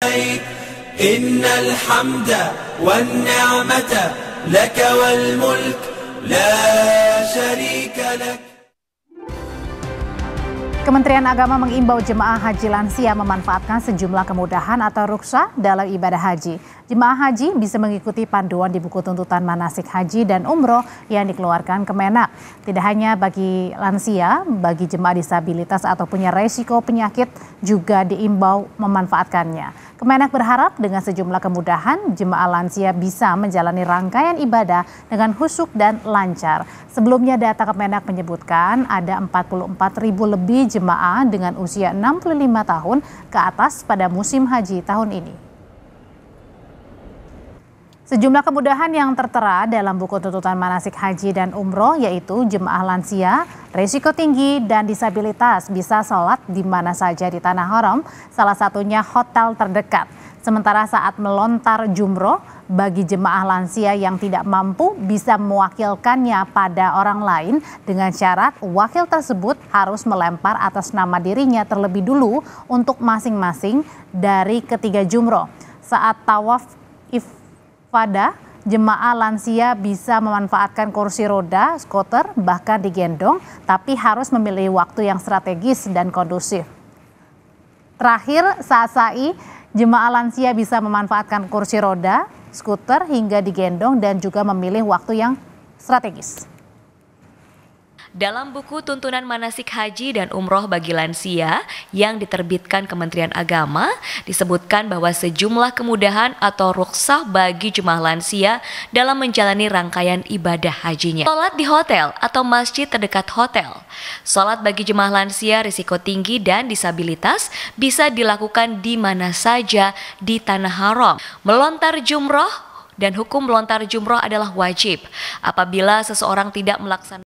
إن الحمد والنعمة لك والملك لا شريك لك Kementerian Agama mengimbau jemaah haji lansia memanfaatkan sejumlah kemudahan atau ruksa dalam ibadah haji. Jemaah haji bisa mengikuti panduan di buku tuntutan manasik haji dan umroh yang dikeluarkan Kemenak. Tidak hanya bagi lansia, bagi jemaah disabilitas atau punya resiko penyakit juga diimbau memanfaatkannya. Kemenak berharap dengan sejumlah kemudahan jemaah lansia bisa menjalani rangkaian ibadah dengan husuk dan lancar. Sebelumnya data Kemenak menyebutkan ada 44 ribu lebih jemaah dengan usia 65 tahun ke atas pada musim haji tahun ini. Sejumlah kemudahan yang tertera dalam buku tuntutan manasik haji dan umroh yaitu jemaah lansia, resiko tinggi, dan disabilitas bisa sholat di mana saja di Tanah Haram, salah satunya hotel terdekat. Sementara saat melontar jumroh, bagi jemaah lansia yang tidak mampu bisa mewakilkannya pada orang lain dengan syarat wakil tersebut harus melempar atas nama dirinya terlebih dulu untuk masing-masing dari ketiga jumroh. Saat tawaf if Fada, jemaah lansia bisa memanfaatkan kursi roda, skuter, bahkan digendong, tapi harus memilih waktu yang strategis dan kondusif. Terakhir, saat SAI, jemaah lansia bisa memanfaatkan kursi roda, skuter hingga digendong dan juga memilih waktu yang strategis. Dalam buku Tuntunan Manasik Haji dan Umroh bagi Lansia yang diterbitkan Kementerian Agama, disebutkan bahwa sejumlah kemudahan atau ruksah bagi jemaah lansia dalam menjalani rangkaian ibadah hajinya. Sholat di hotel atau masjid terdekat hotel. Sholat bagi jemaah lansia risiko tinggi dan disabilitas bisa dilakukan di mana saja di Tanah Haram. Melontar jumroh dan hukum melontar jumroh adalah wajib apabila seseorang tidak melaksanakan